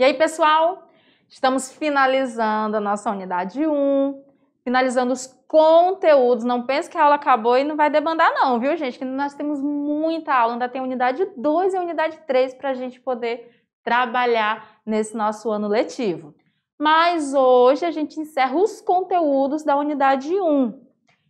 E aí, pessoal, estamos finalizando a nossa unidade 1, finalizando os conteúdos. Não pense que a aula acabou e não vai demandar não, viu, gente? Que nós temos muita aula, ainda tem unidade 2 e unidade 3 para a gente poder trabalhar nesse nosso ano letivo. Mas hoje a gente encerra os conteúdos da unidade 1.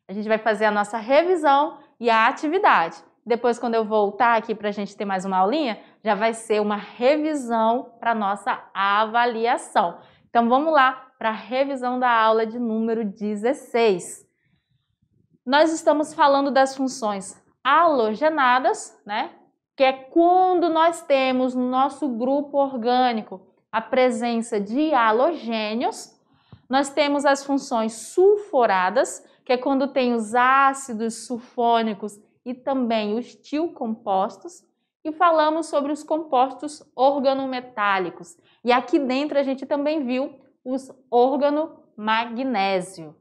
A gente vai fazer a nossa revisão e a atividade. Depois, quando eu voltar aqui para a gente ter mais uma aulinha, já vai ser uma revisão para nossa avaliação. Então, vamos lá para a revisão da aula de número 16. Nós estamos falando das funções halogenadas, né? Que é quando nós temos no nosso grupo orgânico a presença de halogênios. Nós temos as funções sulforadas, que é quando tem os ácidos sulfônicos e também os tilcompostos compostos e falamos sobre os compostos organometálicos. E aqui dentro a gente também viu os organomagnésio.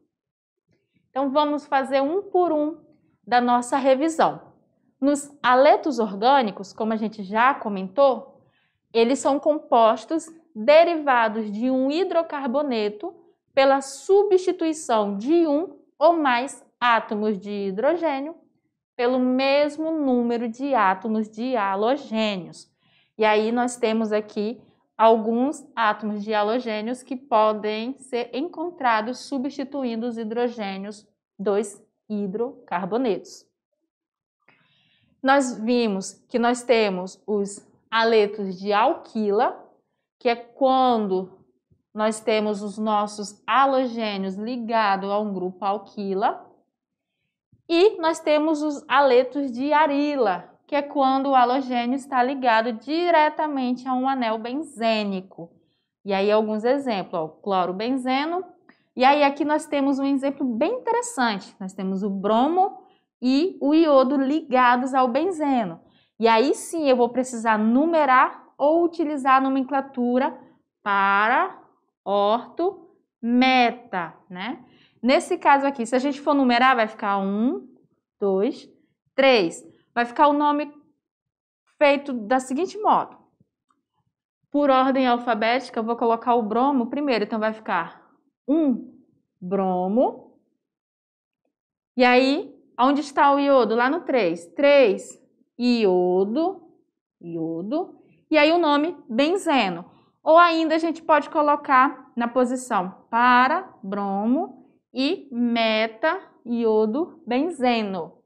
Então vamos fazer um por um da nossa revisão. Nos aletos orgânicos, como a gente já comentou, eles são compostos derivados de um hidrocarboneto pela substituição de um ou mais átomos de hidrogênio pelo mesmo número de átomos de halogênios. E aí nós temos aqui alguns átomos de halogênios que podem ser encontrados substituindo os hidrogênios dos hidrocarbonetos. Nós vimos que nós temos os aletos de alquila, que é quando nós temos os nossos halogênios ligados a um grupo alquila, e nós temos os aletos de arila, que é quando o halogênio está ligado diretamente a um anel benzênico. E aí alguns exemplos, ó, cloro benzeno. E aí aqui nós temos um exemplo bem interessante. Nós temos o bromo e o iodo ligados ao benzeno. E aí sim eu vou precisar numerar ou utilizar a nomenclatura para, orto, meta, né? Nesse caso aqui, se a gente for numerar, vai ficar um, dois, três. Vai ficar o nome feito da seguinte modo. Por ordem alfabética, eu vou colocar o bromo primeiro. Então, vai ficar um bromo. E aí, onde está o iodo? Lá no 3. 3, iodo, iodo. E aí, o nome benzeno. Ou ainda, a gente pode colocar na posição para bromo e meta iodo benzeno.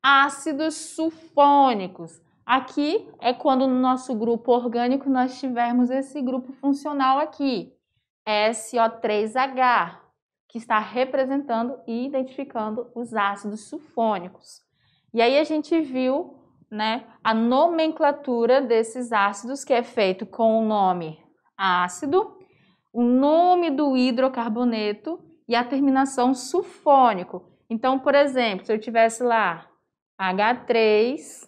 Ácidos sulfônicos. Aqui é quando no nosso grupo orgânico nós tivermos esse grupo funcional aqui, SO3H, que está representando e identificando os ácidos sulfônicos. E aí a gente viu né, a nomenclatura desses ácidos, que é feito com o nome ácido, o nome do hidrocarboneto e a terminação sulfônico. Então, por exemplo, se eu tivesse lá H3C,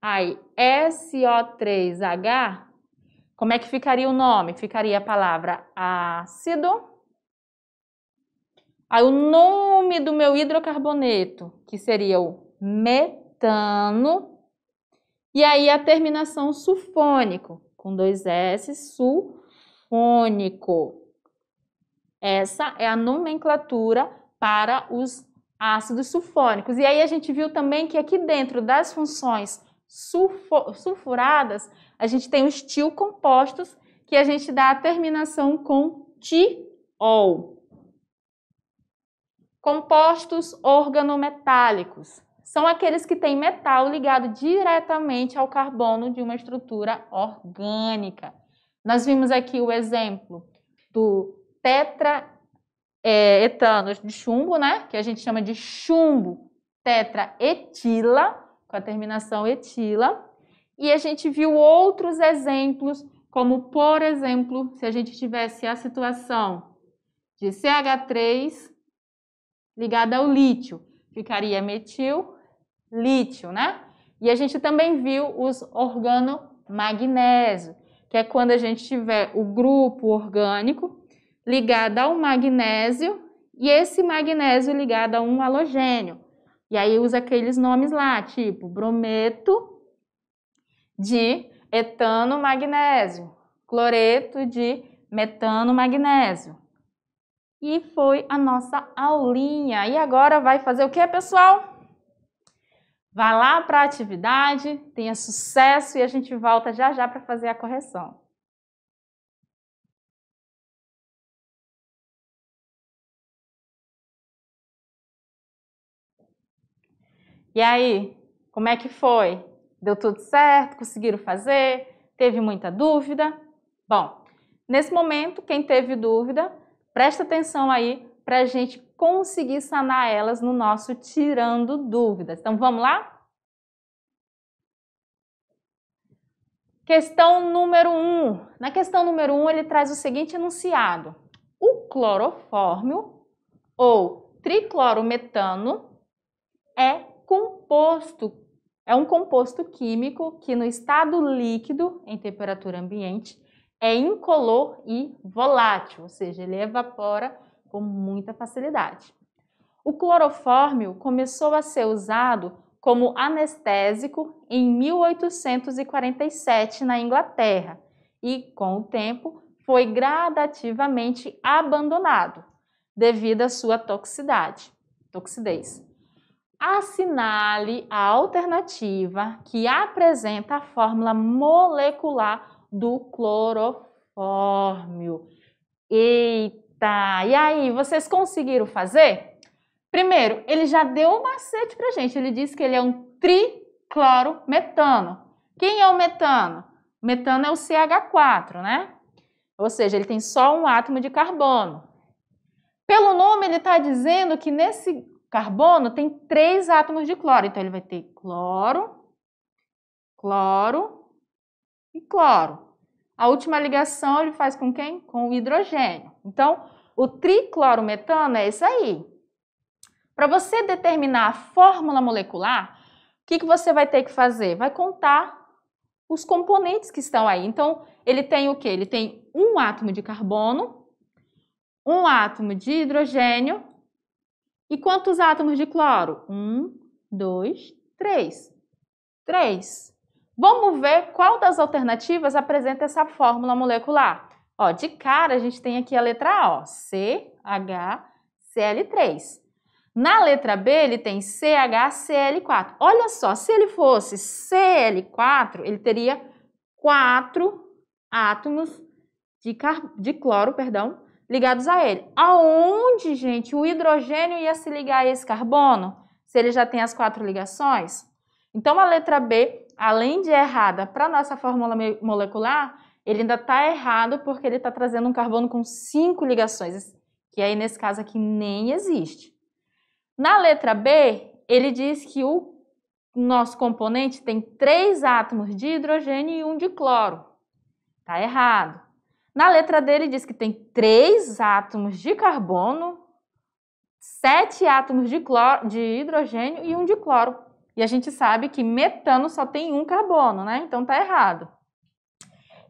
aí SO3H, como é que ficaria o nome? Ficaria a palavra ácido. Aí o nome do meu hidrocarboneto, que seria o metano. E aí a terminação sulfônico, com dois S, sulfônico. Essa é a nomenclatura para os ácidos sulfônicos. E aí a gente viu também que aqui dentro das funções sulfuradas, a gente tem os til compostos que a gente dá a terminação com tiol. Compostos organometálicos são aqueles que têm metal ligado diretamente ao carbono de uma estrutura orgânica. Nós vimos aqui o exemplo do tetraetano é, de chumbo, né? que a gente chama de chumbo tetraetila, com a terminação etila. E a gente viu outros exemplos, como por exemplo, se a gente tivesse a situação de CH3 ligada ao lítio, ficaria metil lítio, né? E a gente também viu os organomagnésio, que é quando a gente tiver o grupo orgânico ligado ao magnésio e esse magnésio ligado a um halogênio. E aí usa aqueles nomes lá, tipo brometo de etano magnésio, cloreto de metano magnésio. E foi a nossa aulinha. E agora vai fazer o que, pessoal? Vá lá para a atividade, tenha sucesso e a gente volta já já para fazer a correção. E aí, como é que foi? Deu tudo certo? Conseguiram fazer? Teve muita dúvida? Bom, nesse momento, quem teve dúvida, presta atenção aí para a gente conseguir sanar elas no nosso Tirando Dúvidas. Então vamos lá? Questão número 1. Um. Na questão número 1, um, ele traz o seguinte enunciado: o clorofórmio ou triclorometano é composto é um composto químico que no estado líquido, em temperatura ambiente, é incolor e volátil, ou seja, ele evapora com muita facilidade. O clorofórmio começou a ser usado como anestésico em 1847 na Inglaterra e, com o tempo, foi gradativamente abandonado devido à sua toxicidade, toxidez. Assinale a alternativa que apresenta a fórmula molecular do clorofórmio. Eita! Tá, e aí, vocês conseguiram fazer? Primeiro, ele já deu o um macete pra gente. Ele disse que ele é um triclorometano. Quem é o metano? O metano é o CH4, né? Ou seja, ele tem só um átomo de carbono. Pelo nome, ele está dizendo que nesse carbono tem três átomos de cloro. Então, ele vai ter cloro, cloro e cloro. A última ligação ele faz com quem? Com o hidrogênio. Então, o triclorometano é isso aí. Para você determinar a fórmula molecular, o que, que você vai ter que fazer? Vai contar os componentes que estão aí. Então, ele tem o que? Ele tem um átomo de carbono, um átomo de hidrogênio e quantos átomos de cloro? Um, dois, três. Três. Vamos ver qual das alternativas apresenta essa fórmula molecular. Ó, de cara, a gente tem aqui a letra A, ó, CHCl3. Na letra B, ele tem CHCl4. Olha só, se ele fosse Cl4, ele teria quatro átomos de, car... de cloro perdão, ligados a ele. Aonde, gente, o hidrogênio ia se ligar a esse carbono? Se ele já tem as quatro ligações? Então, a letra B além de errada para nossa fórmula molecular, ele ainda está errado porque ele está trazendo um carbono com cinco ligações, que aí nesse caso aqui nem existe. Na letra B, ele diz que o nosso componente tem três átomos de hidrogênio e um de cloro. Está errado. Na letra D, ele diz que tem três átomos de carbono, sete átomos de, cloro, de hidrogênio e um de cloro. E a gente sabe que metano só tem um carbono, né? Então tá errado.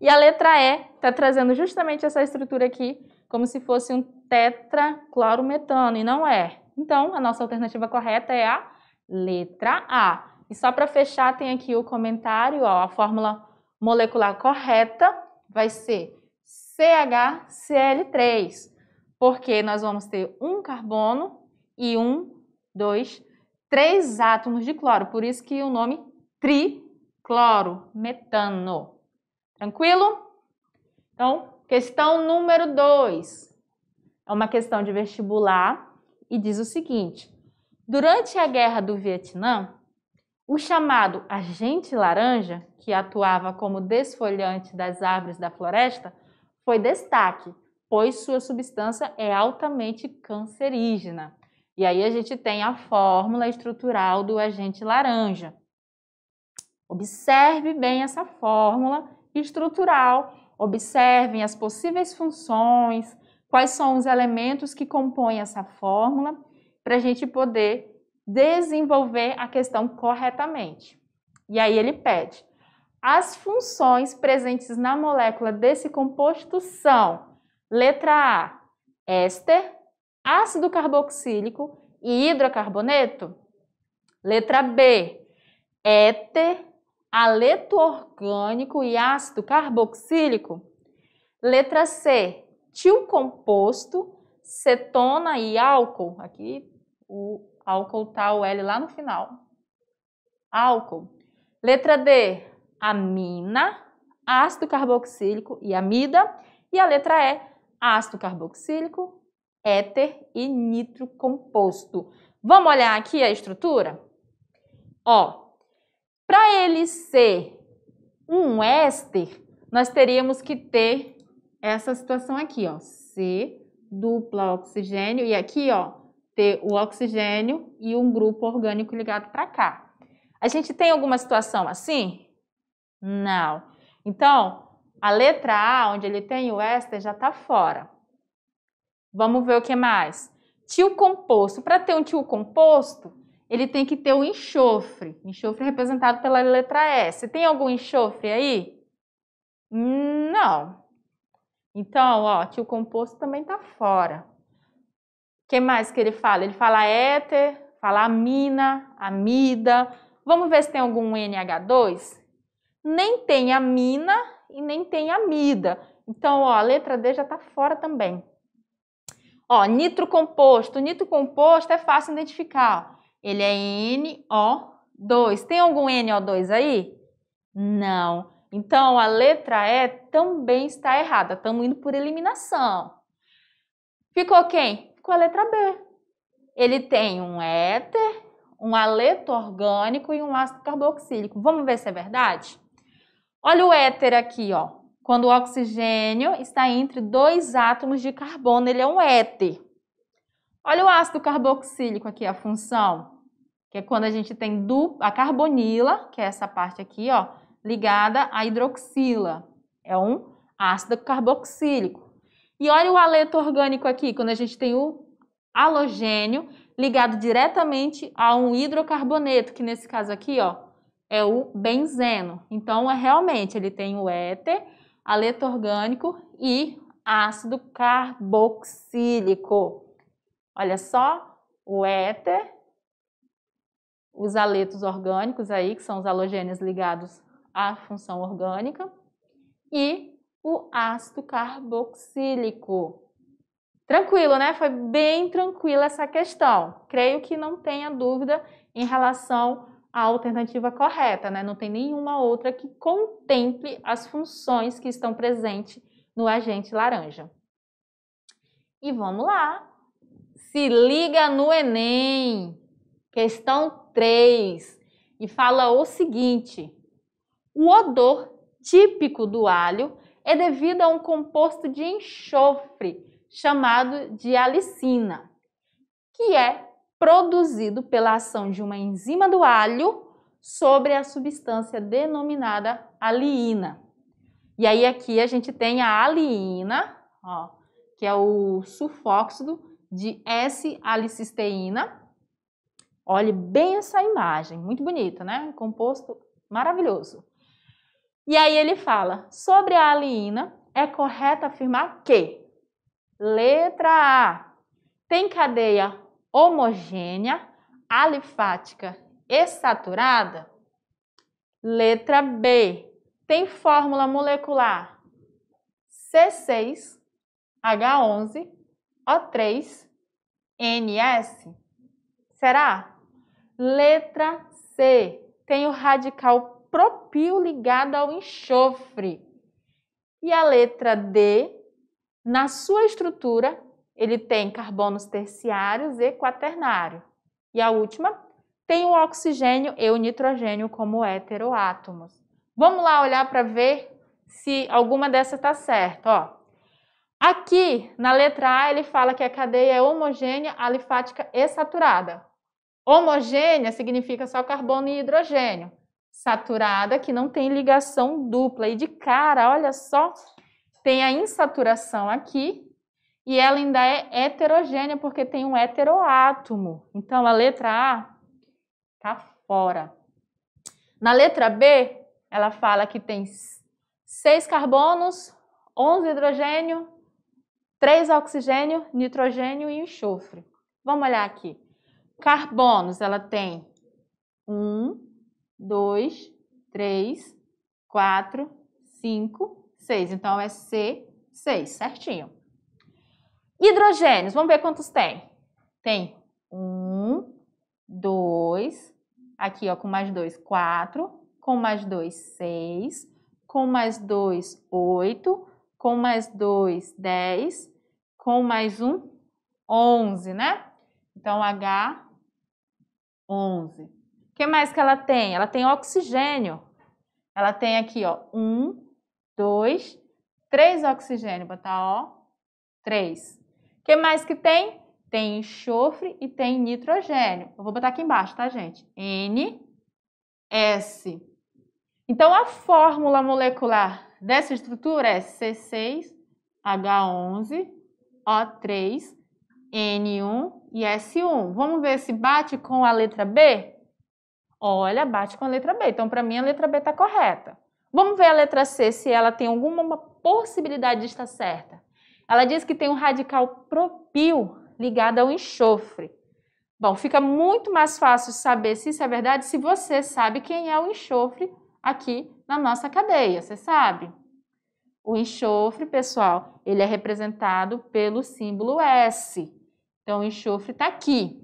E a letra E está trazendo justamente essa estrutura aqui, como se fosse um tetraclorometano, e não é. Então, a nossa alternativa correta é a letra A. E só para fechar, tem aqui o comentário, ó, a fórmula molecular correta vai ser CHCl3, porque nós vamos ter um carbono e um, dois, três átomos de cloro, por isso que o nome triclorometano. Tranquilo? Então, questão número 2. É uma questão de vestibular e diz o seguinte: Durante a Guerra do Vietnã, o chamado agente laranja, que atuava como desfolhante das árvores da floresta, foi destaque, pois sua substância é altamente cancerígena. E aí a gente tem a fórmula estrutural do agente laranja. Observe bem essa fórmula estrutural, observem as possíveis funções, quais são os elementos que compõem essa fórmula, para a gente poder desenvolver a questão corretamente. E aí ele pede: as funções presentes na molécula desse composto são letra A, éster, ácido carboxílico e hidrocarboneto? Letra B, éter, aleto orgânico e ácido carboxílico? Letra C, til composto, cetona e álcool. Aqui o álcool tá o L lá no final. Álcool. Letra D, amina, ácido carboxílico e amida. E a letra E, ácido carboxílico éter e nitro composto. Vamos olhar aqui a estrutura? Ó, para ele ser um éster, nós teríamos que ter essa situação aqui, ó, C dupla oxigênio e aqui, ó, ter o oxigênio e um grupo orgânico ligado para cá. A gente tem alguma situação assim? Não. Então, a letra A, onde ele tem o éster, já está fora. Vamos ver o que mais. Tio composto. Para ter um tio composto, ele tem que ter o um enxofre. Enxofre é representado pela letra S. Tem algum enxofre aí? Não. Então, ó, tio composto também está fora. O que mais que ele fala? Ele fala éter, fala amina, amida. Vamos ver se tem algum NH2? Nem tem amina e nem tem amida. Então, ó, a letra D já está fora também. Ó, nitro composto. Nitro composto é fácil identificar. Ele é NO2. Tem algum NO2 aí? Não. Então, a letra E também está errada. Estamos indo por eliminação. Ficou quem? Ficou a letra B. Ele tem um éter, um aleto orgânico e um ácido carboxílico. Vamos ver se é verdade? Olha o éter aqui, ó quando o oxigênio está entre dois átomos de carbono, ele é um éter. Olha o ácido carboxílico aqui, a função, que é quando a gente tem a carbonila, que é essa parte aqui, ó, ligada à hidroxila. É um ácido carboxílico. E olha o aleto orgânico aqui, quando a gente tem o halogênio ligado diretamente a um hidrocarboneto, que nesse caso aqui, ó, é o benzeno. Então, é realmente, ele tem o éter aleto orgânico e ácido carboxílico. Olha só, o éter, os aletos orgânicos aí, que são os halogênios ligados à função orgânica, e o ácido carboxílico. Tranquilo, né? Foi bem tranquila essa questão. Creio que não tenha dúvida em relação a alternativa correta, né? Não tem nenhuma outra que contemple as funções que estão presentes no agente laranja. E vamos lá. Se liga no Enem, questão 3, e fala o seguinte: o odor típico do alho é devido a um composto de enxofre chamado de alicina, que é produzido pela ação de uma enzima do alho sobre a substância denominada aliina. E aí aqui a gente tem a aliina, ó, que é o sulfóxido de S-alicisteína. Olhe bem essa imagem, muito bonita, né? Um composto maravilhoso. E aí ele fala, sobre a aliina, é correto afirmar que, letra A, tem cadeia homogênea, alifática e saturada? Letra B. Tem fórmula molecular C6H11O3NS? Será? Letra C. Tem o radical propil ligado ao enxofre. E a letra D, na sua estrutura, ele tem carbonos terciários e quaternário. E a última tem o oxigênio e o nitrogênio como heteroátomos. Vamos lá olhar para ver se alguma dessas está certa. Ó. Aqui, na letra A, ele fala que a cadeia é homogênea, alifática e saturada. Homogênea significa só carbono e hidrogênio. Saturada, que não tem ligação dupla. E de cara, olha só, tem a insaturação aqui e ela ainda é heterogênea porque tem um heteroátomo. Então a letra A tá fora. Na letra B, ela fala que tem seis carbonos, 11 hidrogênio, 3 oxigênio, nitrogênio e enxofre. Vamos olhar aqui. Carbonos, ela tem 1, 2, 3, 4, 5, 6. Então é C6, certinho. Hidrogênios, vamos ver quantos tem. Tem um, dois, aqui ó, com mais dois, quatro, com mais dois, seis, com mais dois, oito, com mais dois, dez, com mais um, onze, né? Então, H, onze. O que mais que ela tem? Ela tem oxigênio. Ela tem aqui, ó, um, dois, três oxigênio. Botar, ó, três. O que mais que tem? Tem enxofre e tem nitrogênio. Eu vou botar aqui embaixo, tá, gente? NS. Então, a fórmula molecular dessa estrutura é C6H11O3 N1 e S1. Vamos ver se bate com a letra B? Olha, bate com a letra B. Então, para mim, a letra B está correta. Vamos ver a letra C se ela tem alguma possibilidade de estar certa. Ela diz que tem um radical propil ligado ao enxofre. Bom, fica muito mais fácil saber se isso é verdade se você sabe quem é o enxofre aqui na nossa cadeia. Você sabe? O enxofre, pessoal, ele é representado pelo símbolo S. Então, o enxofre está aqui.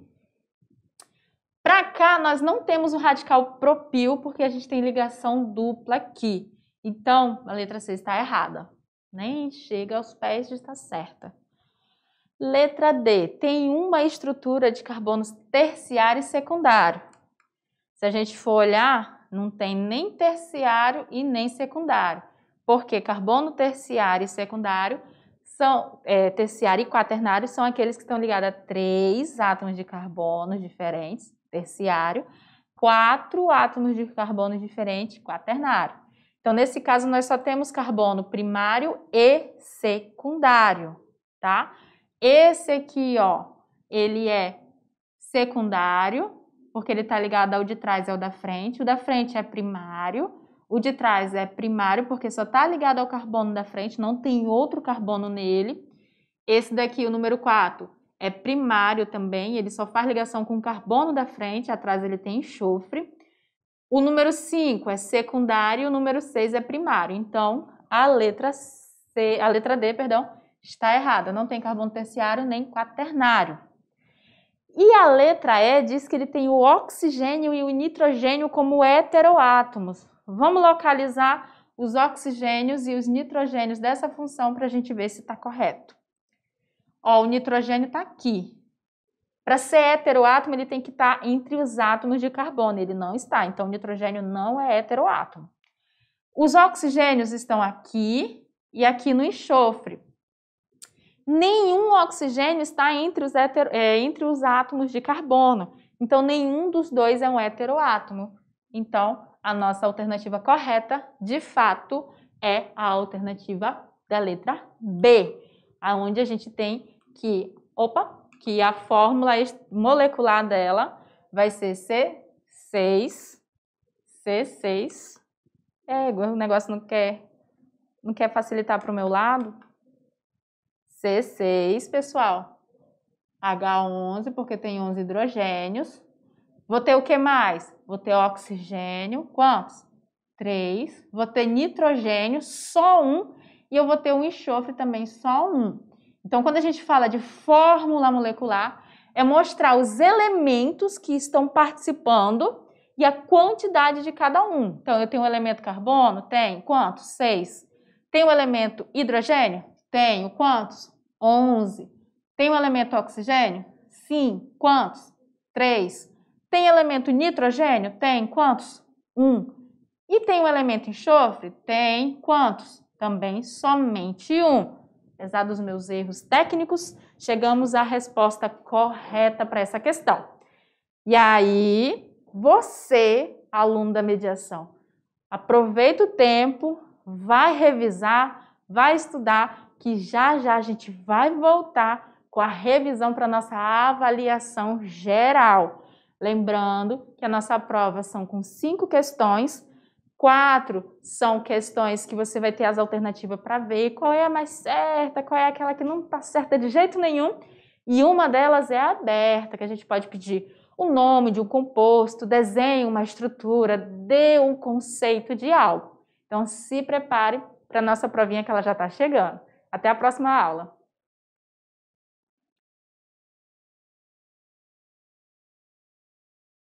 Para cá, nós não temos o radical propil, porque a gente tem ligação dupla aqui. Então, a letra C está errada nem né, chega aos pés de estar certa. Letra D. Tem uma estrutura de carbonos terciário e secundário. Se a gente for olhar, não tem nem terciário e nem secundário, porque carbono terciário e secundário são é, terciário e quaternário são aqueles que estão ligados a três átomos de carbono diferentes, terciário, quatro átomos de carbono diferentes, quaternário. Então, nesse caso, nós só temos carbono primário e secundário, tá? Esse aqui, ó, ele é secundário, porque ele tá ligado ao de trás e ao da frente. O da frente é primário, o de trás é primário, porque só tá ligado ao carbono da frente, não tem outro carbono nele. Esse daqui, o número 4, é primário também, ele só faz ligação com o carbono da frente, atrás ele tem enxofre. O número 5 é secundário, o número 6 é primário. Então, a letra C, a letra D, perdão, está errada. Não tem carbono terciário nem quaternário. E a letra E diz que ele tem o oxigênio e o nitrogênio como heteroátomos. Vamos localizar os oxigênios e os nitrogênios dessa função para a gente ver se está correto. Ó, o nitrogênio está aqui. Para ser heteroátomo, ele tem que estar tá entre os átomos de carbono, ele não está. Então, o nitrogênio não é heteroátomo. Os oxigênios estão aqui e aqui no enxofre. Nenhum oxigênio está entre os, hetero, é, entre os átomos de carbono. Então, nenhum dos dois é um heteroátomo. Então, a nossa alternativa correta, de fato, é a alternativa da letra B, onde a gente tem que, opa, que a fórmula molecular dela vai ser C6, C6. É, o negócio não quer, não quer facilitar para o meu lado. C6, pessoal. H11, porque tem 11 hidrogênios. Vou ter o que mais? Vou ter oxigênio, quantos? Três. Vou ter nitrogênio, só um. E eu vou ter um enxofre também, só um. Então, quando a gente fala de fórmula molecular, é mostrar os elementos que estão participando e a quantidade de cada um. Então, eu tenho o um elemento carbono? tem Quantos? Seis. Tem o um elemento hidrogênio? Tenho. Quantos? Onze. Tem o um elemento oxigênio? Sim. Quantos? Três. Tem elemento nitrogênio? Tem. Quantos? Um. E tem o elemento enxofre? Tem. Quantos? Também somente um apesar dos meus erros técnicos, chegamos à resposta correta para essa questão. E aí, você, aluno da mediação, aproveita o tempo, vai revisar, vai estudar, que já já a gente vai voltar com a revisão para nossa avaliação geral. Lembrando que a nossa prova são com cinco questões Quatro são questões que você vai ter as alternativas para ver qual é a mais certa, qual é aquela que não está certa de jeito nenhum. E uma delas é aberta, que a gente pode pedir o nome de um composto, desenhe uma estrutura, dê um conceito de algo. Então se prepare para a nossa provinha que ela já está chegando. Até a próxima aula!